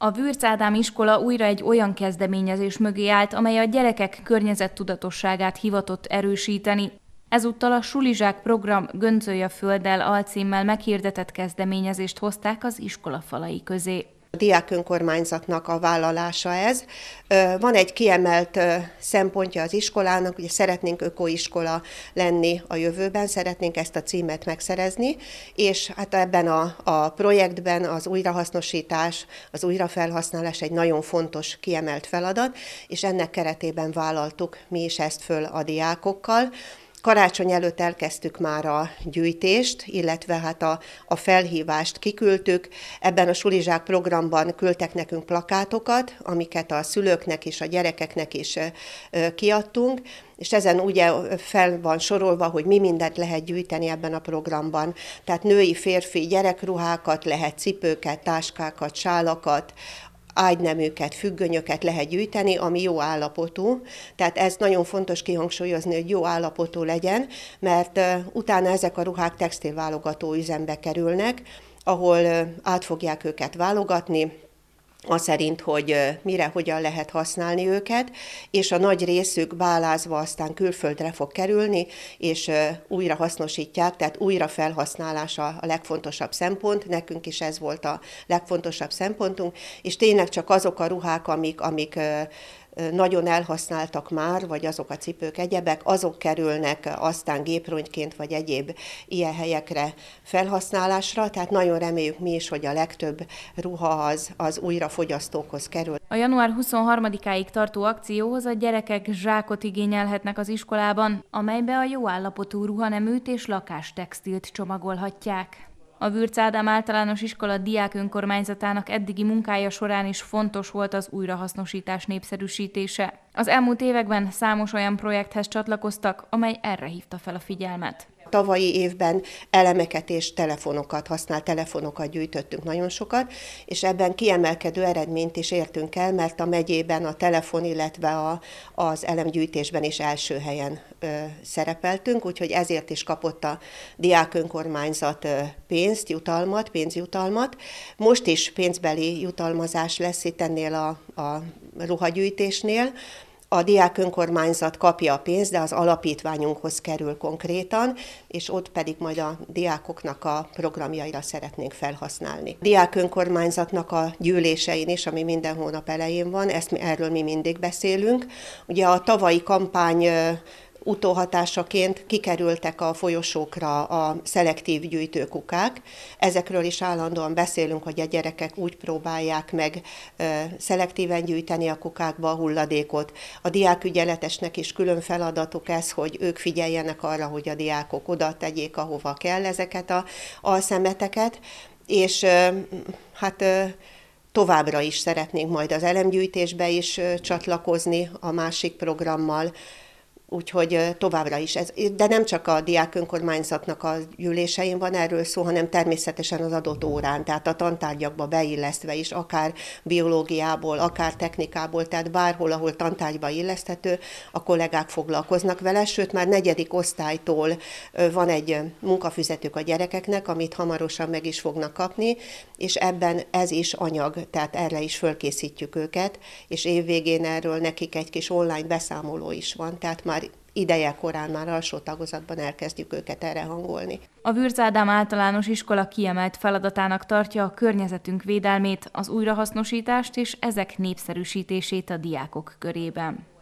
A Vürc Ádám iskola újra egy olyan kezdeményezés mögé állt, amely a gyerekek környezettudatosságát hivatott erősíteni. Ezúttal a Sulizsák program Göncölj a Földdel alcímmel meghirdetett kezdeményezést hozták az iskola falai közé. A diák önkormányzatnak a vállalása ez. Van egy kiemelt szempontja az iskolának, ugye szeretnénk ökoiskola lenni a jövőben, szeretnénk ezt a címet megszerezni, és hát ebben a, a projektben az újrahasznosítás, az újrafelhasználás egy nagyon fontos kiemelt feladat, és ennek keretében vállaltuk mi is ezt föl a diákokkal. Karácsony előtt elkezdtük már a gyűjtést, illetve hát a, a felhívást kiküldtük. Ebben a Sulizsák programban küldtek nekünk plakátokat, amiket a szülőknek és a gyerekeknek is kiadtunk, és ezen ugye fel van sorolva, hogy mi mindent lehet gyűjteni ebben a programban. Tehát női, férfi gyerekruhákat, lehet cipőket, táskákat, sálakat, ágyneműket, függönyöket lehet gyűjteni, ami jó állapotú. Tehát ez nagyon fontos kihangsúlyozni, hogy jó állapotú legyen, mert utána ezek a ruhák textilválogató üzembe kerülnek, ahol át fogják őket válogatni, az szerint, hogy mire, hogyan lehet használni őket, és a nagy részük bálázva aztán külföldre fog kerülni, és újra hasznosítják, tehát újra felhasználása a legfontosabb szempont, nekünk is ez volt a legfontosabb szempontunk, és tényleg csak azok a ruhák, amik, amik nagyon elhasználtak már, vagy azok a cipők egyebek, azok kerülnek aztán gépronyként vagy egyéb ilyen helyekre felhasználásra, tehát nagyon reméljük mi is, hogy a legtöbb ruha az, az újra fogyasztókhoz kerül. A január 23-áig tartó akcióhoz a gyerekek zsákot igényelhetnek az iskolában, amelybe a jó állapotú ruhaneműt és lakástextilt csomagolhatják. A Bürc Ádám általános iskola diák önkormányzatának eddigi munkája során is fontos volt az újrahasznosítás népszerűsítése. Az elmúlt években számos olyan projekthez csatlakoztak, amely erre hívta fel a figyelmet. Tavalyi évben elemeket és telefonokat, használt telefonokat gyűjtöttünk nagyon sokat, és ebben kiemelkedő eredményt is értünk el, mert a megyében a telefon, illetve a, az elemgyűjtésben is első helyen ö, szerepeltünk, úgyhogy ezért is kapott a diák önkormányzat ö, pénzt, jutalmat, pénzjutalmat. Most is pénzbeli jutalmazás lesz itt ennél a, a ruhagyűjtésnél, a diák önkormányzat kapja a pénzt, de az alapítványunkhoz kerül konkrétan, és ott pedig majd a diákoknak a programjaira szeretnénk felhasználni. A diák önkormányzatnak a gyűlésein is, ami minden hónap elején van, ezt mi, erről mi mindig beszélünk. Ugye a tavalyi kampány utóhatásaként kikerültek a folyosókra a szelektív gyűjtőkukák. Ezekről is állandóan beszélünk, hogy a gyerekek úgy próbálják meg szelektíven gyűjteni a kukákba a hulladékot. A diákügyeletesnek is külön feladatuk ez, hogy ők figyeljenek arra, hogy a diákok oda tegyék, ahova kell ezeket a a szemeteket, és hát továbbra is szeretnénk majd az elemgyűjtésbe is csatlakozni a másik programmal, Úgyhogy továbbra is ez. De nem csak a diák önkormányzatnak a gyűlésein van erről szó, hanem természetesen az adott órán, tehát a tantárgyakba beillesztve is, akár biológiából, akár technikából, tehát bárhol, ahol tantárgyba illeszthető, a kollégák foglalkoznak vele, sőt már negyedik osztálytól van egy munkafüzetük a gyerekeknek, amit hamarosan meg is fognak kapni, és ebben ez is anyag, tehát erre is fölkészítjük őket, és évvégén erről nekik egy kis online beszámoló is van, tehát már ideje korán már alsó tagozatban elkezdjük őket erre hangolni. A Vürzádám általános iskola kiemelt feladatának tartja a környezetünk védelmét, az újrahasznosítást és ezek népszerűsítését a diákok körében.